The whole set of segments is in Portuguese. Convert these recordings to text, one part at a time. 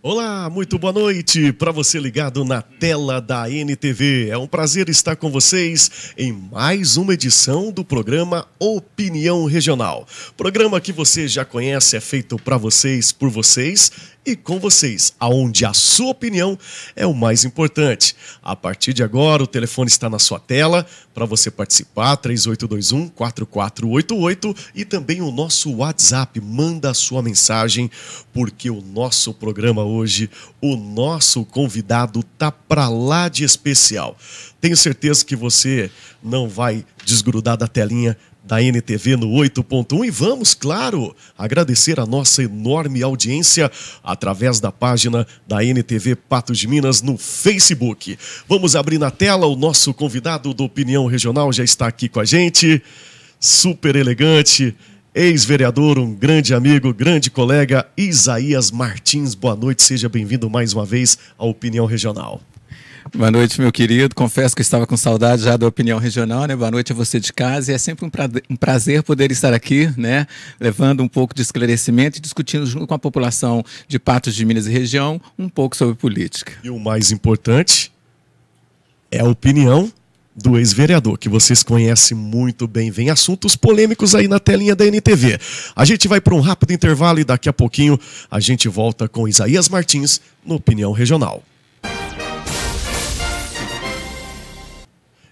Olá, muito boa noite para você ligado na tela da NTV. É um prazer estar com vocês em mais uma edição do programa Opinião Regional. Programa que você já conhece, é feito para vocês, por vocês e com vocês, aonde a sua opinião é o mais importante. A partir de agora, o telefone está na sua tela para você participar, 3821 4488 e também o nosso WhatsApp. Manda a sua mensagem, porque o nosso programa hoje, o nosso convidado tá para lá de especial. Tenho certeza que você não vai desgrudar da telinha da NTV no 8.1 e vamos, claro, agradecer a nossa enorme audiência através da página da NTV Patos de Minas no Facebook. Vamos abrir na tela o nosso convidado do Opinião Regional já está aqui com a gente. Super elegante, ex-vereador, um grande amigo, grande colega, Isaías Martins. Boa noite, seja bem-vindo mais uma vez à Opinião Regional. Boa noite, meu querido. Confesso que estava com saudade já da opinião regional, né? Boa noite a você de casa. E é sempre um prazer poder estar aqui, né? Levando um pouco de esclarecimento e discutindo junto com a população de Patos de Minas e região um pouco sobre política. E o mais importante é a opinião do ex-vereador, que vocês conhecem muito bem. Vem assuntos polêmicos aí na telinha da NTV. A gente vai para um rápido intervalo e daqui a pouquinho a gente volta com Isaías Martins no Opinião Regional.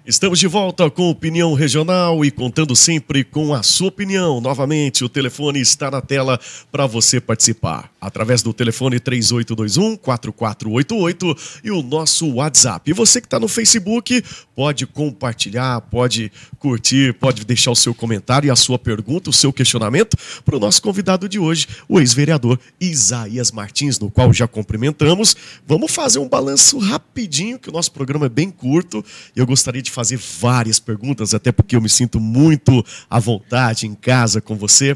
Estamos de volta com opinião regional e contando sempre com a sua opinião. Novamente, o telefone está na tela para você participar. Através do telefone 3821-4488 e o nosso WhatsApp. E você que está no Facebook, pode compartilhar, pode curtir, pode deixar o seu comentário e a sua pergunta, o seu questionamento para o nosso convidado de hoje, o ex-vereador Isaías Martins, no qual já cumprimentamos. Vamos fazer um balanço rapidinho, que o nosso programa é bem curto. Eu gostaria de fazer várias perguntas, até porque eu me sinto muito à vontade em casa com você.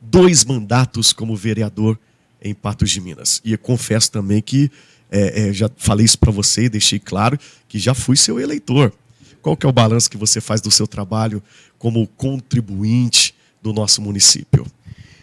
Dois mandatos como vereador em Patos de Minas. E eu confesso também que é, é, já falei isso para você e deixei claro que já fui seu eleitor. Qual que é o balanço que você faz do seu trabalho como contribuinte do nosso município?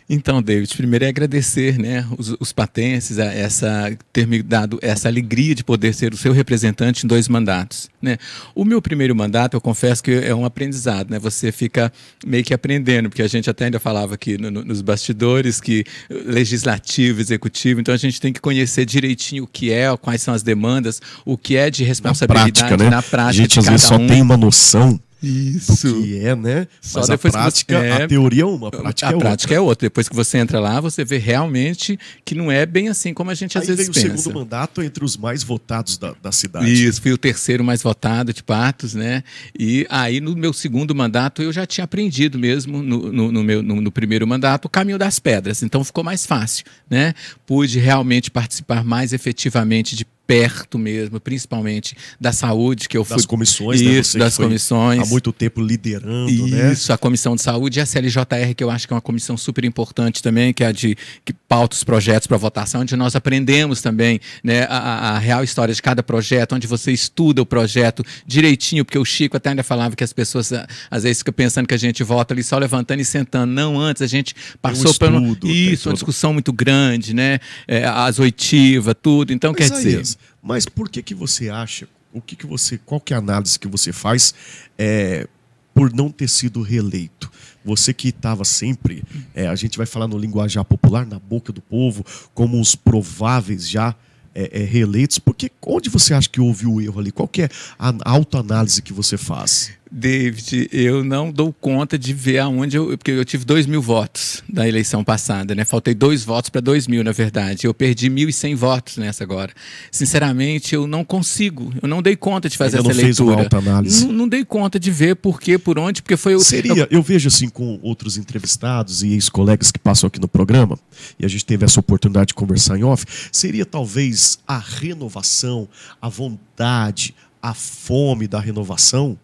Então, David, primeiro é agradecer né, os, os patenses a essa, ter me dado essa alegria de poder ser o seu representante em dois mandatos. Né? O meu primeiro mandato, eu confesso que é um aprendizado, né? você fica meio que aprendendo, porque a gente até ainda falava aqui no, no, nos bastidores que legislativo, executivo, então a gente tem que conhecer direitinho o que é, quais são as demandas, o que é de responsabilidade na prática. Né? Na prática a gente às vezes só um. tem uma noção isso. Que é, né? Só Mas depois a prática, que você... a teoria é uma, a prática a é outra. A prática é, é outra. Depois que você entra lá, você vê realmente que não é bem assim como a gente Aí às vezes pensa. Aí veio o segundo mandato entre os mais votados da, da cidade. Isso, fui o terceiro mais votado de Patos, né? E aí no meu segundo mandato eu já tinha aprendido mesmo no, no, no meu, no, no, primeiro mandato o caminho das pedras. Então ficou mais fácil, né? Pude realmente participar mais efetivamente de perto mesmo, principalmente da saúde, que eu fui. Né, das comissões, Isso, né? das comissões. Há muito tempo liderando, Isso, né? Isso, a comissão de saúde e a CLJR, que eu acho que é uma comissão super importante também, que é a de que pauta os projetos para votação, onde nós aprendemos também né, a, a, real história de cada projeto, onde você estuda o projeto direitinho, porque o Chico até ainda falava que as pessoas às vezes ficam pensando que a gente vota ali só levantando e sentando. Não, antes a gente passou pelo. Isso, uma discussão muito grande, né? É, as oitivas, tudo. Então, Mas quer é dizer. Mas por que, que você acha? O que, que você. Qual que é a análise que você faz é, por não ter sido reeleito? Você que estava sempre, é, a gente vai falar no linguajar popular, na boca do povo, como os prováveis já é, é reeleitos, porque onde você acha que houve o erro ali? Qual que é a autoanálise que você faz? David, eu não dou conta de ver aonde eu. Porque eu tive 2 mil votos da eleição passada, né? Faltei dois votos para 2 mil, na verdade. Eu perdi 1.100 votos nessa agora. Sinceramente, eu não consigo. Eu não dei conta de fazer Ainda essa não leitura. Fez uma alta análise. Não, dei conta de ver por quê, por onde, porque foi. o. Seria, eu vejo assim com outros entrevistados e ex-colegas que passam aqui no programa, e a gente teve essa oportunidade de conversar em off, seria talvez a renovação, a vontade, a fome da renovação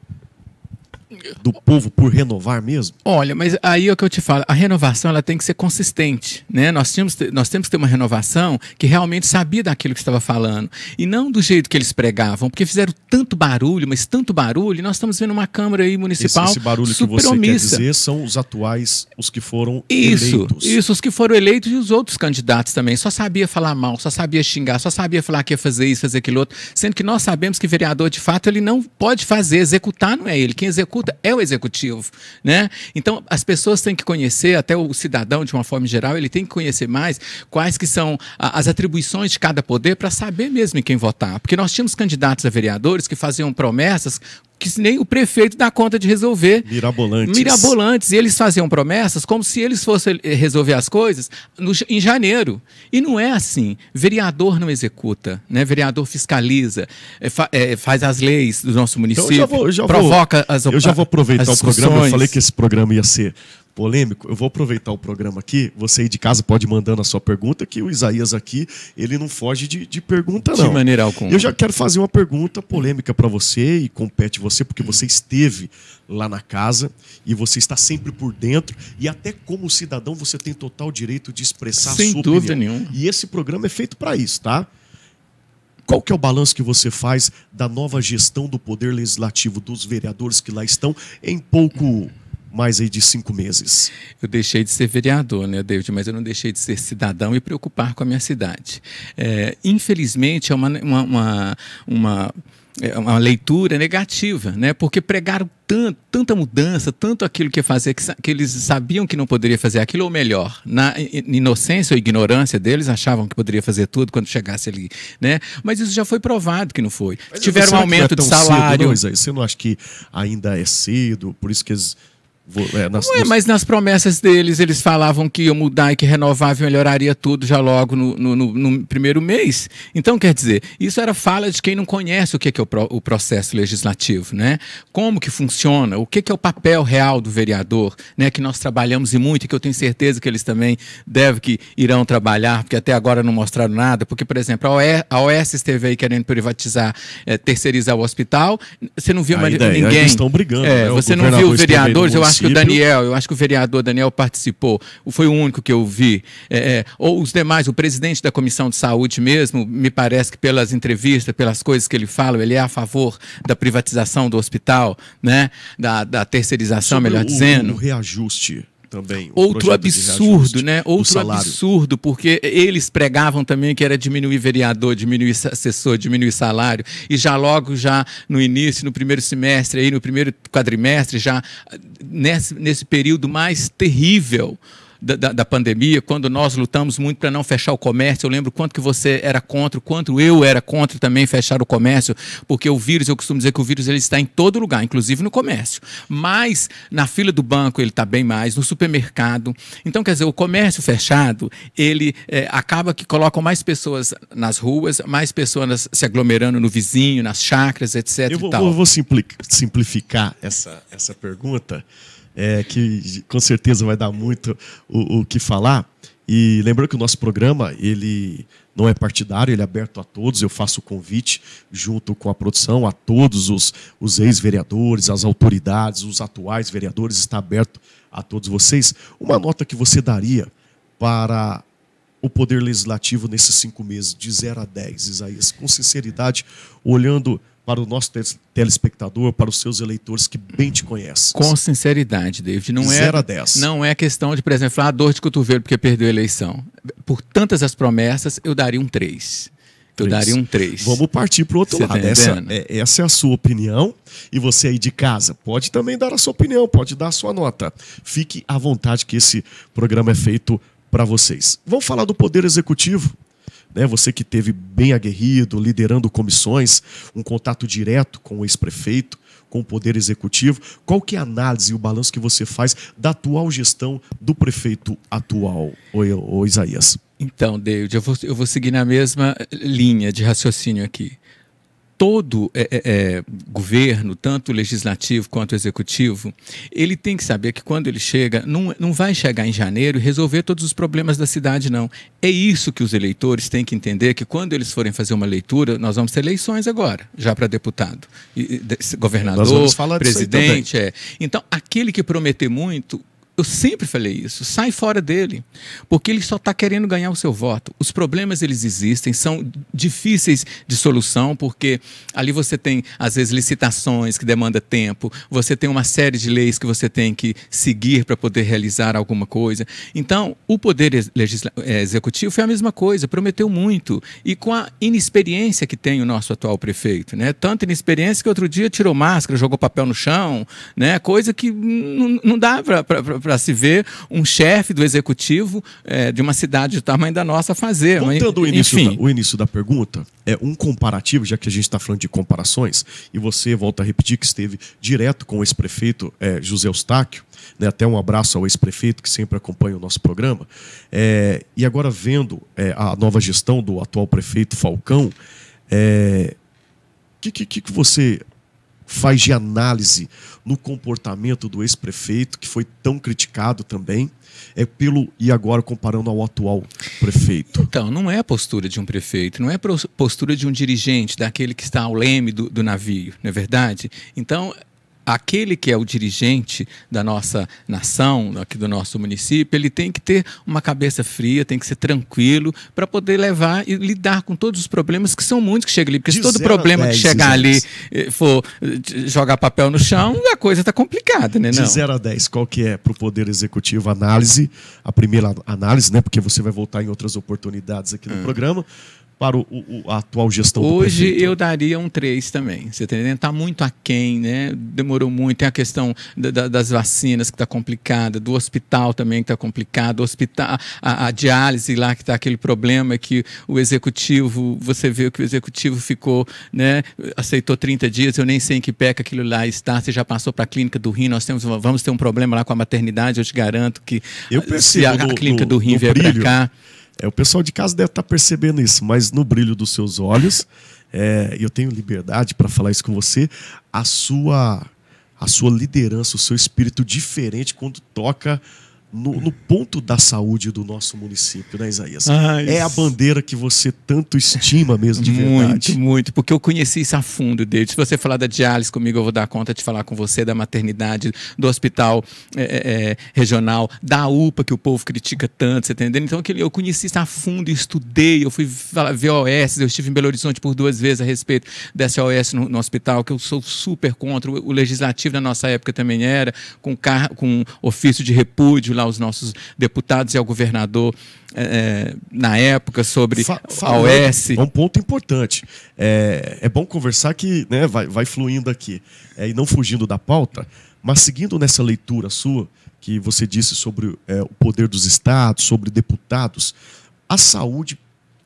do povo por renovar mesmo? Olha, mas aí é o que eu te falo, a renovação ela tem que ser consistente, né? Nós temos, nós temos que ter uma renovação que realmente sabia daquilo que estava falando e não do jeito que eles pregavam, porque fizeram tanto barulho, mas tanto barulho, e nós estamos vendo uma câmara aí municipal esse, esse barulho que você omissa. quer dizer são os atuais, os que foram isso, eleitos. Isso, os que foram eleitos e os outros candidatos também, só sabia falar mal, só sabia xingar, só sabia falar que ia fazer isso, fazer aquilo outro, sendo que nós sabemos que vereador de fato ele não pode fazer, executar não é ele, quem executa executa é o executivo, né? Então, as pessoas têm que conhecer, até o cidadão, de uma forma geral, ele tem que conhecer mais quais que são as atribuições de cada poder para saber mesmo em quem votar. Porque nós tínhamos candidatos a vereadores que faziam promessas que nem o prefeito dá conta de resolver. Mirabolantes. Mirabolantes. E eles faziam promessas como se eles fossem eh, resolver as coisas no, em janeiro. E não é assim. Vereador não executa, né? Vereador fiscaliza, é, fa, é, faz as leis do nosso município, então, eu já vou, eu já provoca vou, as Eu já vou aproveitar o programa. Eu falei que esse programa ia ser polêmico, eu vou aproveitar o programa aqui. Você aí de casa pode mandando a sua pergunta, que o Isaías aqui, ele não foge de, de pergunta, não. De maneira alguma. Eu já quero fazer uma pergunta polêmica para você e compete você, porque você esteve lá na casa e você está sempre por dentro. E até como cidadão, você tem total direito de expressar Sem a sua dúvida nenhuma. E esse programa é feito para isso, tá? Qual que é o balanço que você faz da nova gestão do poder legislativo dos vereadores que lá estão em pouco mais aí de cinco meses. Eu deixei de ser vereador, né, David? Mas eu não deixei de ser cidadão e preocupar com a minha cidade. É, infelizmente, é uma, uma, uma, uma é uma leitura negativa, né? Porque pregaram tanto, tanta mudança, tanto aquilo que fazer, que, que, eles sabiam que não poderia fazer aquilo, ou melhor, na inocência ou ignorância deles, achavam que poderia fazer tudo quando chegasse ali, né? Mas isso já foi provado que não foi. Mas Tiveram um é aumento é de salário. Cedo, não, você não acha que ainda é cedo, por isso que eles é, nas, Ué, Mas nas promessas deles, eles falavam que ia mudar e que renovável melhoraria tudo já logo no, no, no, no, primeiro mês. Então, quer dizer, isso era fala de quem não conhece o que, é que é o, pro, o, processo legislativo, né? Como que funciona, o que, é que é o papel real do vereador, né? Que nós trabalhamos e muito, e que eu tenho certeza que eles também devem que irão trabalhar, porque até agora não mostraram nada, porque, por exemplo, a, OE, OS esteve aí querendo privatizar, é, terceirizar o hospital, você não viu mais ninguém. Eles estão brigando, é, né? Você não viu os vereadores, eu acho acho que o Daniel, eu acho que o vereador Daniel participou, foi o único que eu vi. É, é, ou os demais, o presidente da Comissão de Saúde mesmo, me parece que pelas entrevistas, pelas coisas que ele fala, ele é a favor da privatização do hospital, né? da, da terceirização, Sobre melhor o, dizendo. O reajuste também. Outro absurdo, né? Outro absurdo, porque eles pregavam também que era diminuir vereador, diminuir assessor, diminuir salário, e já logo, já no início, no primeiro semestre, aí no primeiro quadrimestre, já nesse, nesse período mais terrível da, da, da pandemia, quando nós lutamos muito para não fechar o comércio, eu lembro quanto que você era contra, o quanto eu era contra também fechar o comércio, porque o vírus, eu costumo dizer que o vírus ele está em todo lugar, inclusive no comércio. Mas na fila do banco ele está bem mais, no supermercado. Então, quer dizer, o comércio fechado, ele é, acaba que coloca mais pessoas nas ruas, mais pessoas se aglomerando no vizinho, nas chacras, etc. Eu vou, eu vou simplificar essa, essa pergunta é, que com certeza vai dar muito o, o que falar. E lembrando que o nosso programa, ele não é partidário, ele é aberto a todos. Eu faço o convite, junto com a produção, a todos os, os ex-vereadores, as autoridades, os atuais vereadores, está aberto a todos vocês. Uma nota que você daria para o Poder Legislativo nesses cinco meses, de 0 a 10, Isaías, com sinceridade, olhando para o nosso telespectador, para os seus eleitores que bem te conhecem. Com sinceridade, David, não é não é questão de, por exemplo, falar ah, dor de cotovelo porque perdeu a eleição. Por tantas as promessas, eu daria um 3. Eu daria um 3. Vamos partir para o outro você tá lado. Tá essa, é, essa é a sua opinião. E você aí de casa pode também dar a sua opinião, pode dar a sua nota. Fique à vontade que esse programa é feito para vocês. Vamos falar do Poder Executivo né, você que teve bem aguerrido, liderando comissões, um contato direto com o ex-prefeito, com o Poder Executivo, qual que é a análise e o balanço que você faz da atual gestão do prefeito atual, o Isaías? Então, David, eu vou, eu vou seguir na mesma linha de raciocínio aqui todo é, é, é, governo, tanto legislativo quanto executivo, ele tem que saber que quando ele chega, não, não vai chegar em janeiro e resolver todos os problemas da cidade, não. É isso que os eleitores têm que entender, que quando eles forem fazer uma leitura, nós vamos ter eleições agora, já para deputado, e, governador, presidente. É. Então, aquele que prometer muito, eu sempre falei isso. Sai fora dele, porque ele só está querendo ganhar o seu voto. Os problemas eles existem, são difíceis de solução, porque ali você tem às vezes licitações que demanda tempo, você tem uma série de leis que você tem que seguir para poder realizar alguma coisa. Então, o poder é, executivo foi a mesma coisa, prometeu muito e com a inexperiência que tem o nosso atual prefeito, né? Tanta inexperiência que outro dia tirou máscara, jogou papel no chão, né? Coisa que não dá para para se ver um chefe do executivo é, de uma cidade do tamanho da nossa fazer. Voltando o início, da, o início da pergunta, é um comparativo, já que a gente está falando de comparações, e você volta a repetir que esteve direto com o ex-prefeito é, José Eustáquio, né, até um abraço ao ex-prefeito que sempre acompanha o nosso programa. É, e agora vendo é, a nova gestão do atual prefeito Falcão, o é, que, que, que você faz de análise no comportamento do ex-prefeito, que foi tão criticado também, é pelo e agora comparando ao atual prefeito? Então, não é a postura de um prefeito, não é a postura de um dirigente, daquele que está ao leme do, do navio, não é verdade? Então, aquele que é o dirigente da nossa nação, aqui do nosso município, ele tem que ter uma cabeça fria, tem que ser tranquilo para poder levar e lidar com todos os problemas que são muitos que chegam ali, porque se todo problema que chegar ali eh, for eh, jogar papel no chão, a coisa está complicada, né? Não? De 0 a 10, qual que é para o Poder Executivo a análise, a primeira análise, né? Porque você vai voltar em outras oportunidades aqui no hum. programa, para o, o, a atual gestão Hoje eu daria um 3 também. Você está entendendo? Está muito aquém, né? Demorou muito. Tem a questão da, da, das vacinas que está complicada, do hospital também que está complicado, hospital, a, a, diálise lá que está aquele problema que o executivo, você vê que o executivo ficou, né? Aceitou 30 dias, eu nem sei em que peca aquilo lá está. Você já passou para a clínica do rim, nós temos, vamos ter um problema lá com a maternidade, eu te garanto que eu se a, a clínica do, do rim vier para cá. É, o pessoal de casa deve estar tá percebendo isso, mas no brilho dos seus olhos, é, eu tenho liberdade para falar isso com você, a sua, a sua liderança, o seu espírito diferente quando toca no, no, ponto da saúde do nosso município, né, Isaías? Ah, é a bandeira que você tanto estima mesmo, de verdade. Muito, muito, porque eu conheci isso a fundo, dele. Se você falar da diálise comigo, eu vou dar conta de falar com você, da maternidade, do hospital é, é, é regional, da UPA, que o povo critica tanto, você tá Então Então, eu conheci isso a fundo, estudei, eu fui ver OS, eu estive em Belo Horizonte por duas vezes a respeito dessa OS no, no hospital, que eu sou super contra, o, o legislativo na nossa época também era, com, car com ofício de repúdio lá lá os nossos deputados e ao governador é, na época sobre Fa a OS. É um ponto importante. É, é bom conversar que né, vai, vai fluindo aqui é, e não fugindo da pauta, mas seguindo nessa leitura sua, que você disse sobre é, o poder dos estados, sobre deputados, a saúde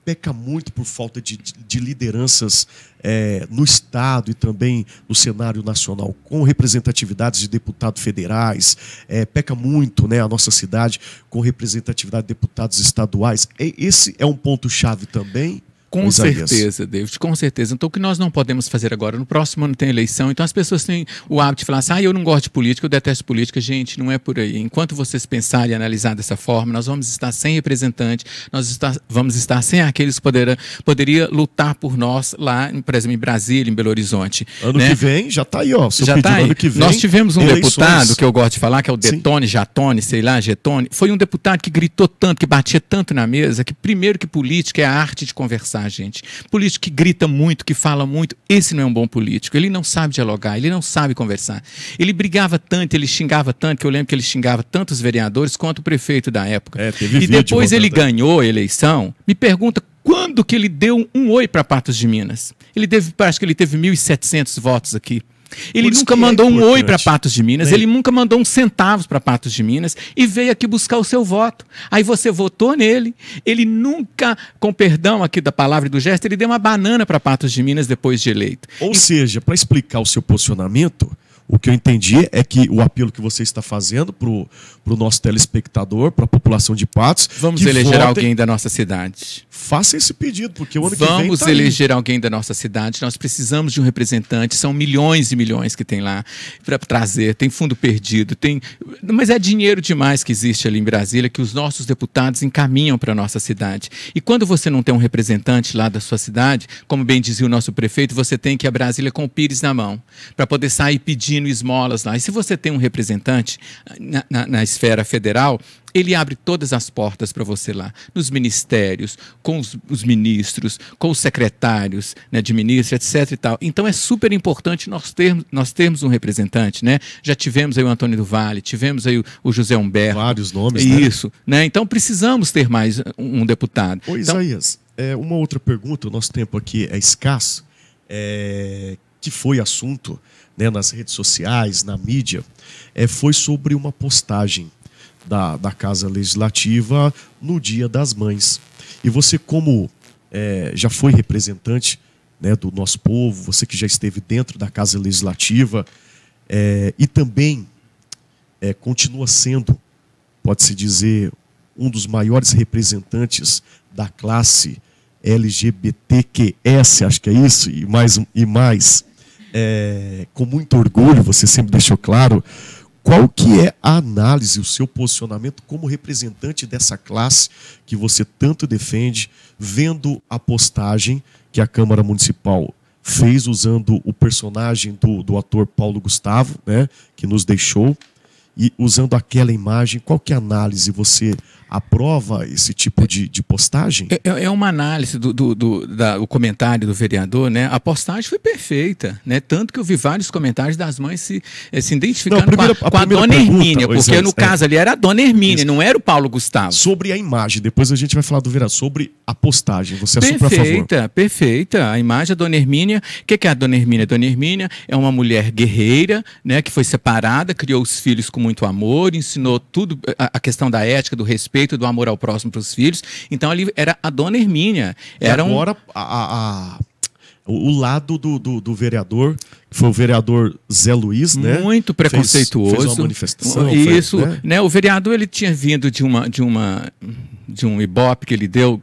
peca muito por falta de, de lideranças é, no Estado e também no cenário nacional, com representatividades de deputados federais, é, peca muito né, a nossa cidade com representatividade de deputados estaduais. É, esse é um ponto-chave também? Com certeza, David, com certeza. Então, o que nós não podemos fazer agora? No próximo ano tem eleição, então as pessoas têm o hábito de falar assim: ah, eu não gosto de política, eu detesto política. Gente, não é por aí. Enquanto vocês pensarem e analisar dessa forma, nós vamos estar sem representante, nós está, vamos estar sem aqueles que poderá, poderia lutar por nós lá, por exemplo, em Brasília, em Belo Horizonte. Ano né? que vem, já está aí, ó. já está aí. Ano que vem, nós tivemos um eleições. deputado que eu gosto de falar, que é o Detone, Sim. Jatone, sei lá, Getone. Foi um deputado que gritou tanto, que batia tanto na mesa, que primeiro que política é a arte de conversar dialogar, gente. Político que grita muito, que fala muito, esse não é um bom político. Ele não sabe dialogar, ele não sabe conversar. Ele brigava tanto, ele xingava tanto, que eu lembro que ele xingava tanto os vereadores quanto o prefeito da época. É, e depois ele ganhou a eleição. Me pergunta quando que ele deu um, um oi para Patos de Minas. Ele teve, acho que ele teve 1.700 votos aqui. Ele Por nunca é mandou é um oi para Patos de Minas, ele nunca mandou um centavo para Patos de Minas e veio aqui buscar o seu voto. Aí você votou nele, ele nunca, com perdão aqui da palavra e do gesto, ele deu uma banana para Patos de Minas depois de eleito. Ou e... seja, para explicar o seu posicionamento, o que eu entendi é que o apelo que você está fazendo para o nosso telespectador, para a população de Patos. Vamos eleger votem, alguém da nossa cidade. Faça esse pedido, porque o ano Vamos que vem. Vamos tá eleger aí. alguém da nossa cidade. Nós precisamos de um representante. São milhões e milhões que tem lá para trazer. Tem fundo perdido, tem. Mas é dinheiro demais que existe ali em Brasília que os nossos deputados encaminham para a nossa cidade. E quando você não tem um representante lá da sua cidade, como bem dizia o nosso prefeito, você tem que ir a Brasília com o Pires na mão, para poder sair pedindo pedindo esmolas lá. E se você tem um representante na, na, na esfera federal, ele abre todas as portas para você lá, nos ministérios, com os, os ministros, com os secretários né, de ministro, etc. E tal. Então é super importante nós termos, nós termos um representante, né? Já tivemos aí o Antônio do Vale, tivemos aí o, o José Humberto. Vários nomes, Isso, né? Isso, né? Então precisamos ter mais um, um deputado. Ô, então, Isaías, é, uma outra pergunta, o nosso tempo aqui é escasso. É, que foi assunto né, nas redes sociais, na mídia, é, foi sobre uma postagem da, da Casa Legislativa no Dia das Mães. E você, como é, já foi representante né, do nosso povo, você que já esteve dentro da Casa Legislativa é, e também é, continua sendo, pode-se dizer, um dos maiores representantes da classe LGBTQS, acho que é isso, e mais. E mais é, com muito orgulho, você sempre deixou claro, qual que é a análise, o seu posicionamento como representante dessa classe que você tanto defende, vendo a postagem que a Câmara Municipal fez usando o personagem do, do ator Paulo Gustavo, né, que nos deixou, e usando aquela imagem, qual que é a análise você aprova esse tipo de, de postagem? É, é, é, uma análise do, do, do da, o comentário do vereador, né? A postagem foi perfeita, né? Tanto que eu vi vários comentários das mães se, eh, se identificando não, a primeira, com a, com a dona pergunta, Hermínia, porque é, no é, caso ali era a dona Hermínia, isso. não era o Paulo Gustavo. Sobre a imagem, depois a gente vai falar do vereador, sobre a postagem. Você perfeita, é Perfeita, perfeita. A imagem da dona Hermínia. O que, que é a dona Hermínia? A dona Hermínia é uma mulher guerreira, né? Que foi separada, criou os filhos com muito amor, ensinou tudo, a, a questão da ética, do respeito respeito, do amor ao próximo para os filhos. Então ali era a dona Hermínia. Era Agora a, a, o lado do, do, do vereador foi o vereador Zé Luiz, né? Muito preconceituoso. Fez, fez uma manifestação. Isso, foi, né? né? O vereador ele tinha vindo de uma de uma de um ibope que ele deu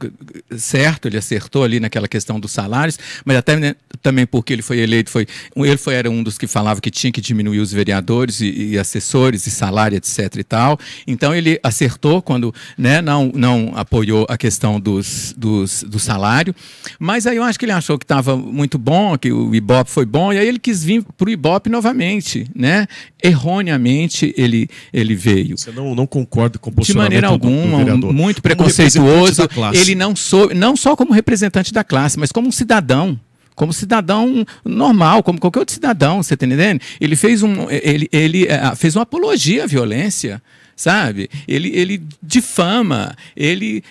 certo, ele acertou ali naquela questão dos salários, mas até também porque ele foi eleito, foi, ele foi, era um dos que falava que tinha que diminuir os vereadores e, e assessores e salário, etc. e tal. Então ele acertou quando né, não, não apoiou a questão dos, dos, do salário. Mas aí eu acho que ele achou que estava muito bom, que o Ibope foi bom, e aí ele quis vir para o Ibope novamente. Né? Erroneamente ele, ele veio. Você não, não concorda com o De maneira alguma, do, do muito preconceituoso. Ele não soube, não só como representante da classe, mas como um cidadão como cidadão normal, como qualquer outro cidadão, você está entendendo? Ele fez, um, ele, ele, é, fez uma apologia à violência sabe? Ele, ele difama, ele...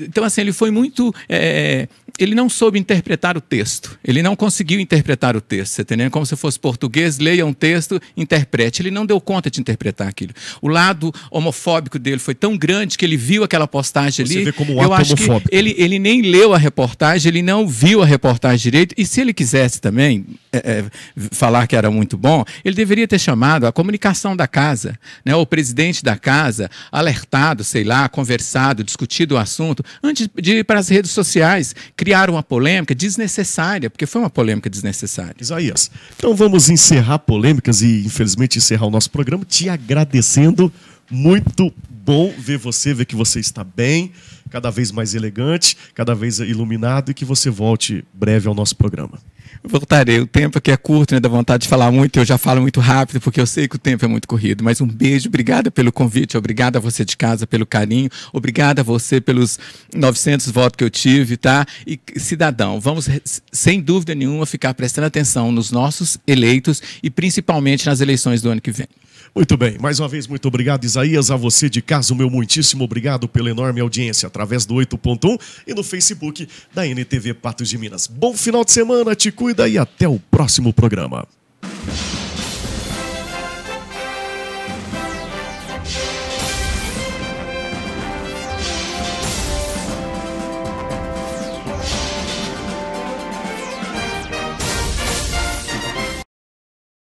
Então, assim, ele foi muito... É, ele não soube interpretar o texto. Ele não conseguiu interpretar o texto, você tá entendeu? Como se fosse português, leia um texto, interprete. Ele não deu conta de interpretar aquilo. O lado homofóbico dele foi tão grande que ele viu aquela postagem você ali. Vê como um Eu acho homofóbico. que ele, ele nem leu a reportagem, ele não viu a reportagem direito. E se ele quisesse também, é, é, falar que era muito bom, ele deveria ter chamado a comunicação da casa, né, o presidente da casa, alertado, sei lá, conversado, discutido o assunto, antes de ir para as redes sociais, criar uma polêmica desnecessária, porque foi uma polêmica desnecessária. Isaías, então vamos encerrar polêmicas e, infelizmente, encerrar o nosso programa te agradecendo. Muito bom ver você, ver que você está bem, cada vez mais elegante, cada vez iluminado e que você volte breve ao nosso programa. Voltarei. O tempo aqui é curto, né? Dá vontade de falar muito. Eu já falo muito rápido, porque eu sei que o tempo é muito corrido. Mas um beijo. Obrigada pelo convite. Obrigada a você de casa pelo carinho. Obrigada a você pelos 900 votos que eu tive, tá? E, cidadão, vamos, sem dúvida nenhuma, ficar prestando atenção nos nossos eleitos e principalmente nas eleições do ano que vem. Muito bem, mais uma vez, muito obrigado, Isaías. A você de casa, o meu muitíssimo obrigado pela enorme audiência através do 8.1 e no Facebook da NTV Patos de Minas. Bom final de semana, te cuida e até o próximo programa.